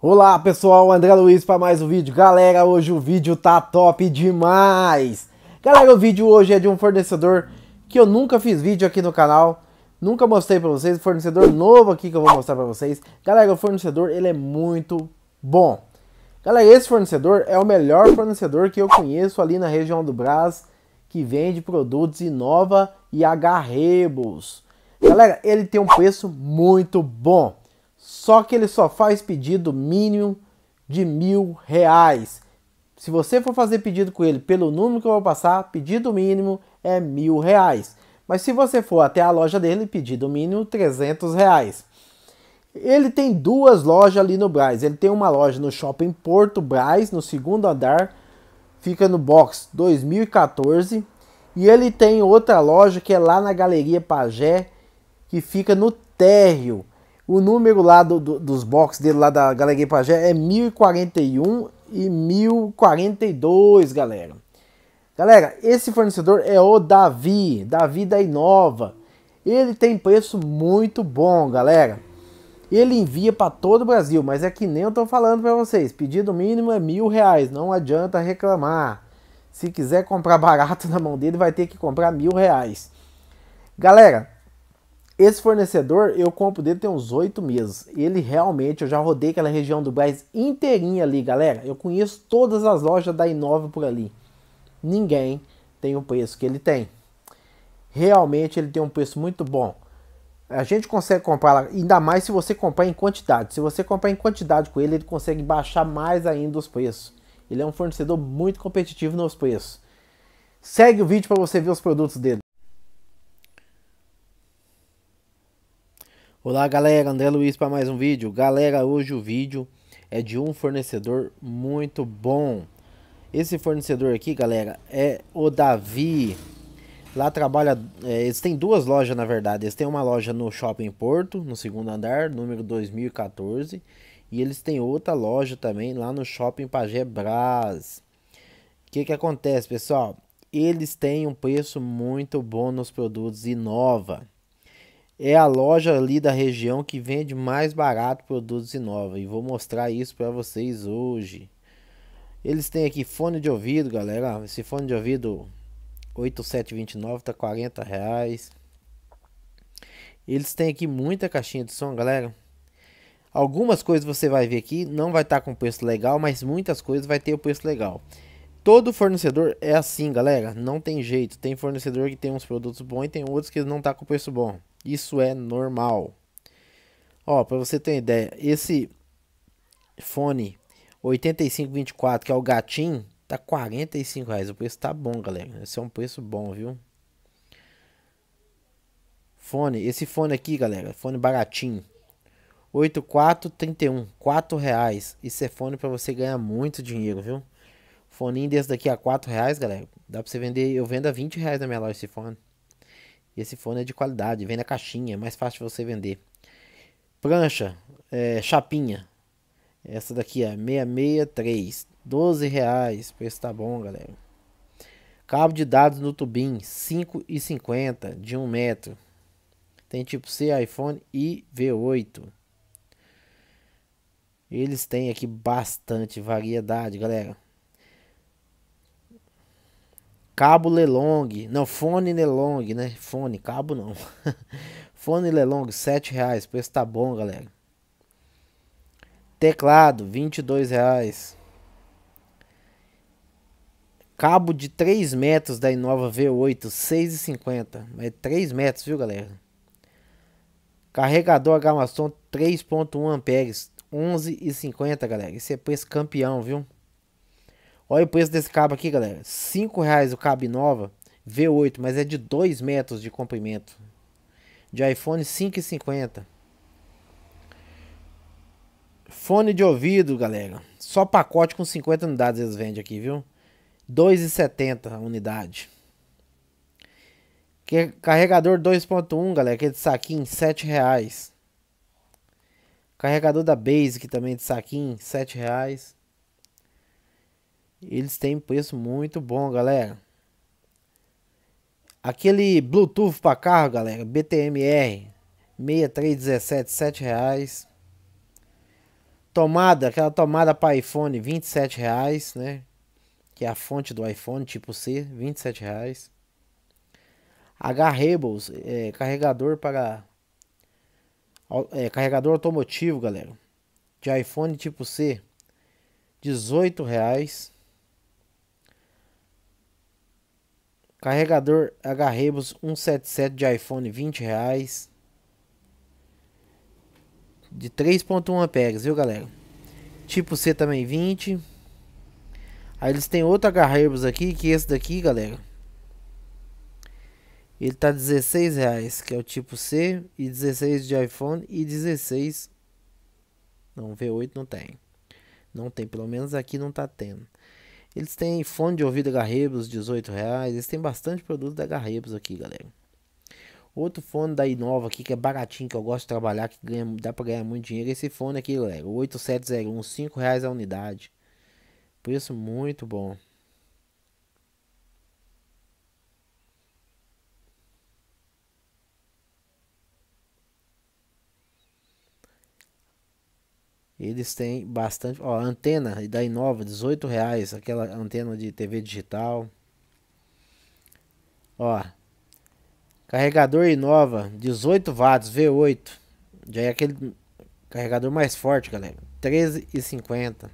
Olá pessoal, André Luiz para mais um vídeo. Galera, hoje o vídeo tá top demais. Galera, o vídeo hoje é de um fornecedor que eu nunca fiz vídeo aqui no canal, nunca mostrei para vocês, fornecedor novo aqui que eu vou mostrar para vocês. Galera, o fornecedor ele é muito bom. Galera, esse fornecedor é o melhor fornecedor que eu conheço ali na região do Brás, que vende produtos Inova e Agarrebos. Galera, ele tem um preço muito bom. Só que ele só faz pedido mínimo de mil reais. Se você for fazer pedido com ele pelo número que eu vou passar, pedido mínimo é mil reais. Mas se você for até a loja dele, pedido mínimo 300 reais. Ele tem duas lojas ali no Braz. Ele tem uma loja no shopping Porto Braz, no segundo andar, fica no box 2014. E ele tem outra loja que é lá na Galeria Pajé, que fica no térreo. O número lá do, do, dos boxes dele lá da Galeria Pajé é 1041 e 1042, galera. Galera, esse fornecedor é o Davi, Davi da Inova. Ele tem preço muito bom, galera. Ele envia para todo o Brasil, mas é que nem eu tô falando para vocês. Pedido mínimo é mil reais, não adianta reclamar. Se quiser comprar barato na mão dele, vai ter que comprar mil reais. Galera, esse fornecedor eu compro dele tem uns oito meses. Ele realmente, eu já rodei aquela região do Brasil inteirinha ali, galera. Eu conheço todas as lojas da Inova por ali. Ninguém tem o preço que ele tem. Realmente ele tem um preço muito bom. A gente consegue comprar, ainda mais se você comprar em quantidade. Se você comprar em quantidade com ele, ele consegue baixar mais ainda os preços. Ele é um fornecedor muito competitivo nos preços. Segue o vídeo para você ver os produtos dele. Olá galera, André Luiz para mais um vídeo. Galera, hoje o vídeo é de um fornecedor muito bom. Esse fornecedor aqui, galera, é o Davi. Lá trabalha, é, eles têm duas lojas na verdade. Eles têm uma loja no Shopping Porto, no segundo andar, número 2014. E eles têm outra loja também lá no Shopping Pagé Brás. O que que acontece, pessoal? Eles têm um preço muito bom nos produtos Inova é a loja ali da região que vende mais barato produtos nova e vou mostrar isso para vocês hoje. Eles têm aqui fone de ouvido, galera. Esse fone de ouvido 8729 tá 40 reais. Eles têm aqui muita caixinha de som, galera. Algumas coisas você vai ver aqui não vai estar tá com preço legal, mas muitas coisas vai ter o preço legal. Todo fornecedor é assim, galera. Não tem jeito. Tem fornecedor que tem uns produtos bons e tem outros que não tá com preço bom. Isso é normal. Ó, para você ter uma ideia, esse fone 8524, que é o gatinho, tá 45 reais. O preço tá bom, galera. Esse é um preço bom, viu? Fone, esse fone aqui, galera, fone baratinho. 8431, 4 reais. Isso é fone para você ganhar muito dinheiro, viu? Foninho desse daqui a 4 reais, galera. Dá pra você vender, eu vendo a 20 reais na minha loja esse fone. E esse fone é de qualidade, vem na caixinha, é mais fácil você vender. Prancha, é, chapinha. Essa daqui é 663, 12 reais, preço tá bom, galera. Cabo de dados no tubim, 5,50 de 1 um metro. Tem tipo C, iPhone e V8. Eles têm aqui bastante variedade, galera. Cabo Lelong, não, fone Lelong, né? Fone, cabo não. fone Lelong, 7 reais, preço tá bom, galera. Teclado, 22 reais. Cabo de 3 metros da Inova V8, 6,50. É 3 metros, viu, galera? Carregador h 3.1 amperes, 11,50, galera. Esse é preço campeão, viu? Olha o preço desse cabo aqui, galera. R$ reais o cabo Nova V8, mas é de 2 metros de comprimento. De iPhone 5,50. Fone de ouvido, galera. Só pacote com 50 unidades eles vendem aqui, viu? 2,70 a unidade. Que carregador 2.1, galera, aquele é de saquinho, 7 reais. Carregador da Basic também de saquinho, 7 reais. Eles têm preço muito bom, galera. Aquele Bluetooth para carro, galera, BTMR 6317, 7 reais. Tomada, aquela tomada para iPhone, 27 reais, né? Que é a fonte do iPhone, tipo C, 27 reais. h é, carregador para é, carregador automotivo, galera, de iPhone tipo C, 18 reais. Carregador Agarrebos 177 de iPhone 20 reais. De 3.1 amperes, viu galera? Tipo C também 20. Aí eles têm outro agarrebos aqui, que é esse daqui, galera. Ele tá 16 reais, que é o tipo C, e 16 de iPhone e 16. Não, V8 não tem. Não tem, pelo menos aqui não tá tendo. Eles têm fone de ouvido da Garrebos, 18 reais. Eles têm bastante produto da Garrebos aqui, galera. Outro fone da Inova aqui, que é baratinho, que eu gosto de trabalhar, que ganha, dá pra ganhar muito dinheiro. Esse fone aqui, galera, 8701, 5 reais a unidade. Preço muito bom. Eles têm bastante. Ó, antena da Inova, 18 reais, aquela antena de TV digital. Ó, carregador Inova, 18 watts, V8. Já é aquele carregador mais forte, galera. 13,50.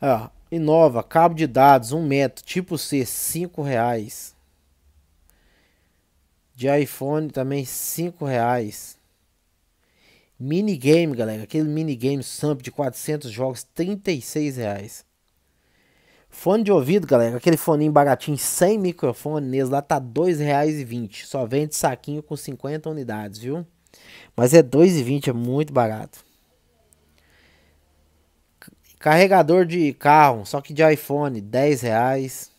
Ó, Inova, cabo de dados, 1 um metro, tipo C, 5 reais. De iPhone também, 5 reais. Minigame, galera. Aquele minigame Samp de 400 jogos, 36 reais. Fone de ouvido, galera. Aquele fone baratinho, sem microfone nesse lá, tá R$2,20. Só vende saquinho com 50 unidades, viu? Mas é R$ é muito barato. Carregador de carro, só que de iPhone, 10 reais.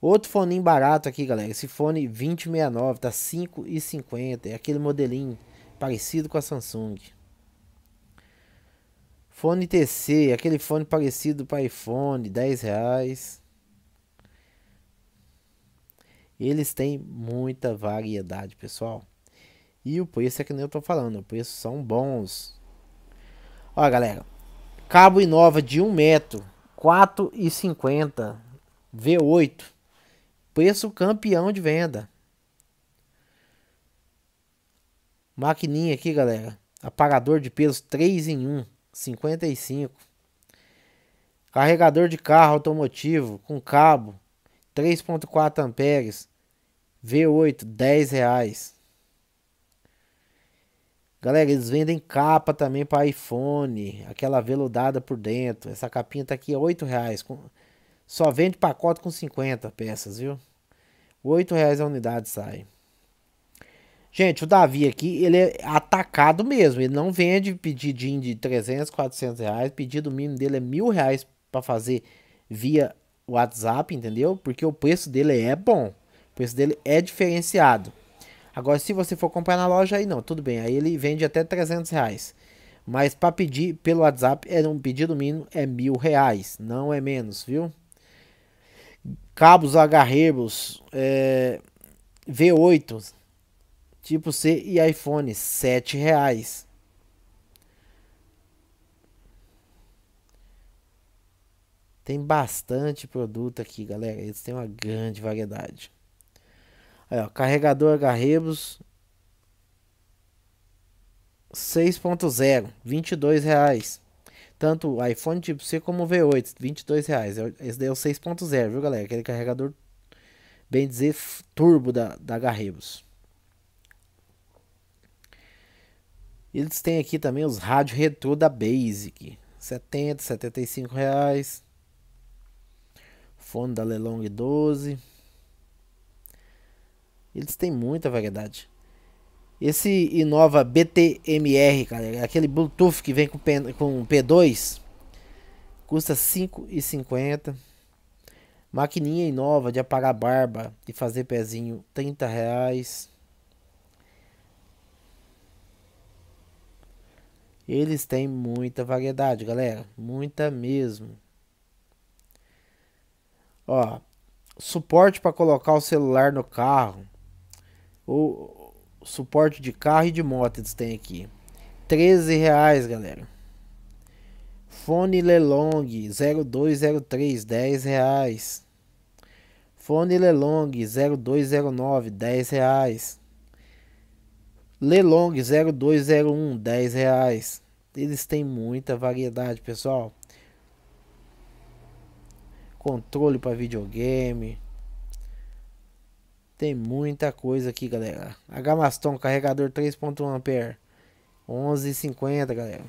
Outro foninho barato aqui, galera. Esse fone 2069, tá 5,50. É aquele modelinho parecido com a Samsung. Fone TC, aquele fone parecido para iPhone, 10 reais. Eles têm muita variedade, pessoal. E o preço é que nem eu tô falando, o preço são bons. Olha, galera, cabo Inova de 1 metro, 4,50, V8. Preço campeão de venda. Maquininha aqui, galera. Apagador de peso 3 em 1, 55. Carregador de carro automotivo com cabo 3.4 amperes. V8, 10 reais. Galera, eles vendem capa também para iPhone, aquela veludada por dentro. Essa capinha tá aqui 8 é reais. Só vende pacote com 50 peças, viu? 8 reais a unidade sai. Gente, o Davi aqui, ele é atacado mesmo. Ele não vende pedidinho de 300, 400 reais. pedido mínimo dele é mil reais para fazer via WhatsApp, entendeu? Porque o preço dele é bom. O preço dele é diferenciado. Agora, se você for comprar na loja, aí não, tudo bem. Aí ele vende até 300 reais. Mas para pedir pelo WhatsApp, é um pedido mínimo é mil reais. Não é menos, viu? Cabos agarreiros é, V8 tipo C e iPhone, R$ 7,00. Tem bastante produto aqui, galera. Eles têm uma grande variedade. Aí, ó, carregador Garrebos 6.0, 22 reais. Tanto o iPhone tipo C como o V8, 22 reais. É esse daí é o 6.0, viu, galera? Aquele carregador, bem dizer, turbo da, da Garrebos. Eles têm aqui também os rádio retrô da Basic. 70, 75 reais. Fone da Lelong 12. Eles têm muita variedade. Esse Inova BTMR, cara, é aquele Bluetooth que vem com, P, 2 custa R$ 5,50. Maquininha Inova de apagar barba e fazer pezinho, R$ 30 reais. Eles têm muita variedade, galera. Muita mesmo. Ó, suporte para colocar o celular no carro. O suporte de carro e de moto eles têm aqui. 13 reais, galera. Fone Lelong 0203, 10 reais. Fone Lelong 0209, 10 reais. Lelong 0201, 10 reais. Eles têm muita variedade, pessoal. Controle para videogame. Tem muita coisa aqui, galera. H-Maston, carregador 3.1 ampere. 11,50, galera.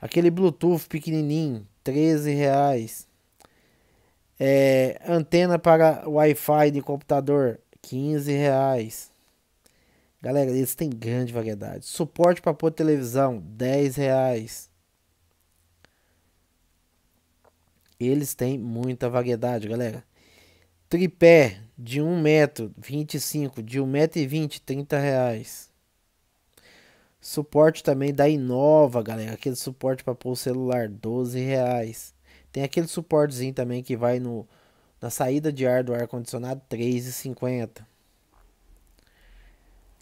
Aquele Bluetooth pequenininho, 13 reais. É, antena para Wi-Fi de computador, 15 reais. Galera, eles têm grande variedade. Suporte para pôr televisão, 10 reais. Eles têm muita variedade, galera. Tripé de 1 metro, 25. De 1 metro e 20, 30 reais. Suporte também da Inova, galera. Aquele suporte para pôr o celular, 12 reais. Tem aquele suportezinho também que vai no, na saída de ar do ar-condicionado, 3,50.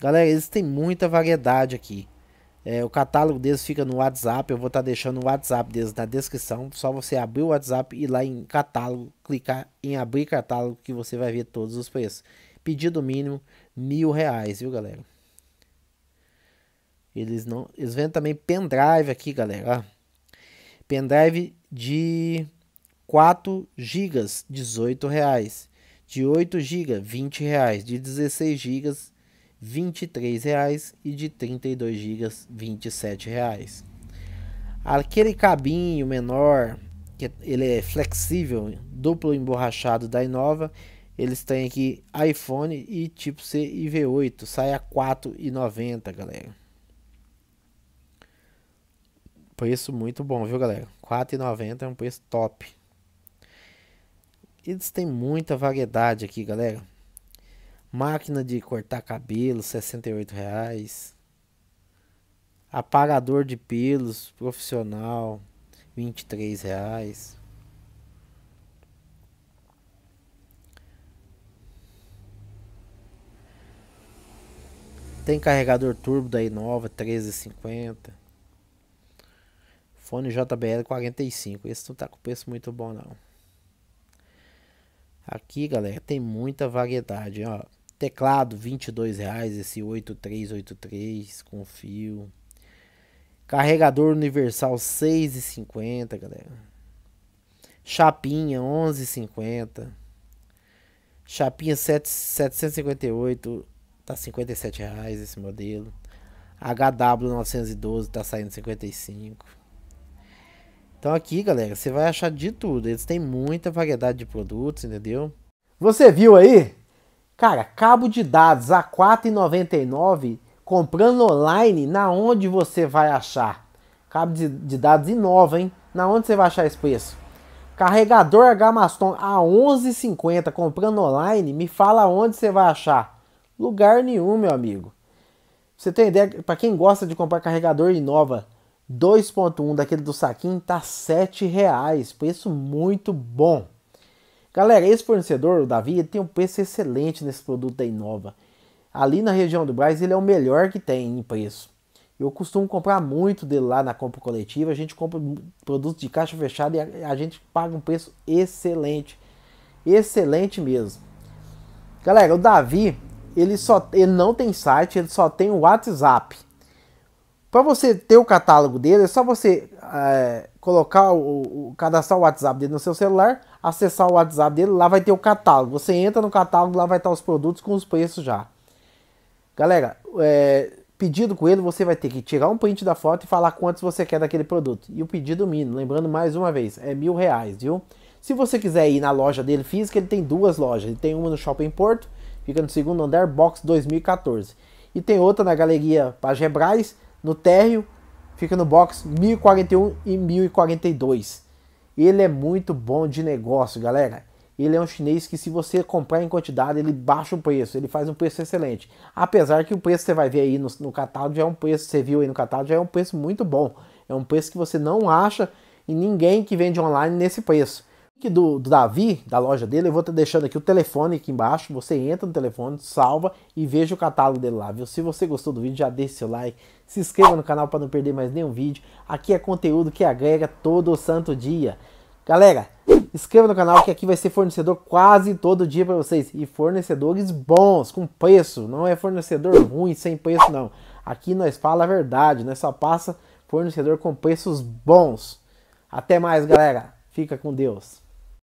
Galera, eles têm muita variedade aqui. É, o catálogo deles fica no WhatsApp. Eu vou estar tá deixando o WhatsApp deles na descrição. Só você abrir o WhatsApp e ir lá em catálogo, clicar em abrir catálogo que você vai ver todos os preços. Pedido mínimo mil reais, viu, galera? Eles não, eles vendem também pendrive aqui, galera. Pendrive de 4 GB, 18 reais. De 8 GB, 20 reais. De 16 GB, R$ 23,00 e de 32 GB R$ 27,00. Aquele cabinho menor, que ele é flexível, duplo emborrachado da Inova, eles têm aqui iPhone e tipo C e V8, sai a R$ 4,90, galera. Preço muito bom, viu, galera? R$ 4,90 é um preço top. Eles têm muita variedade aqui, galera. Máquina de cortar cabelo, 68 reais. Apagador de pelos profissional, 23 reais. Tem carregador turbo da Inova, 13,50. Fone JBL 45. Esse não tá com preço muito bom não. Aqui, galera, tem muita variedade, ó. Teclado, 22 reais esse 8383 com fio. Carregador universal, 6,50, galera. Chapinha, 11,50. Chapinha 7, 758, tá 57 reais esse modelo. HW 912 tá saindo 55. Então aqui, galera, você vai achar de tudo. Eles têm muita variedade de produtos, entendeu? Você viu aí? Cara, cabo de dados a R$ 4,99 comprando online, na onde você vai achar? Cabo de, de dados inova, hein? Na onde você vai achar esse preço? Carregador H-Maston a 11,50 comprando online, me fala onde você vai achar. Lugar nenhum, meu amigo. Você tem ideia, para quem gosta de comprar carregador Inova 2.1 daquele do saquinho, tá R$ reais, preço muito bom. Galera, esse fornecedor, o Davi, ele tem um preço excelente nesse produto da Inova. Ali na região do Braz, ele é o melhor que tem em preço. Eu costumo comprar muito dele lá na compra coletiva. A gente compra produtos de caixa fechada e a, a gente paga um preço excelente. Excelente mesmo. Galera, o Davi, ele só ele não tem site, ele só tem o WhatsApp. Para você ter o catálogo dele, é só você é, colocar o, o cadastrar o WhatsApp dele no seu celular acessar o WhatsApp dele, lá vai ter o catálogo. Você entra no catálogo, lá vai estar os produtos com os preços já. Galera, é, pedido com ele, você vai ter que tirar um print da foto e falar quantos você quer daquele produto. E o pedido mínimo, lembrando mais uma vez, é mil reais, viu? Se você quiser ir na loja dele física, ele tem duas lojas. Ele tem uma no Shopping Porto, fica no segundo andar, box 2014. E tem outra na Galeria Pajé no térreo, fica no box 1041 e 1042. Ele é muito bom de negócio, galera. Ele é um chinês que se você comprar em quantidade, ele baixa o preço, ele faz um preço excelente. Apesar que o preço que você vai ver aí no, no catálogo já é um preço, você viu aí no catálogo, é um preço muito bom. É um preço que você não acha e ninguém que vende online nesse preço do, do Davi, da loja dele, eu vou estar tá deixando aqui o telefone aqui embaixo. Você entra no telefone, salva e veja o catálogo dele lá, viu? Se você gostou do vídeo, já deixe seu like, se inscreva no canal para não perder mais nenhum vídeo. Aqui é conteúdo que agrega todo santo dia. Galera, inscreva no canal que aqui vai ser fornecedor quase todo dia para vocês. E fornecedores bons, com preço. Não é fornecedor ruim, sem preço, não. Aqui nós fala a verdade, nós né? só passa fornecedor com preços bons. Até mais, galera. Fica com Deus.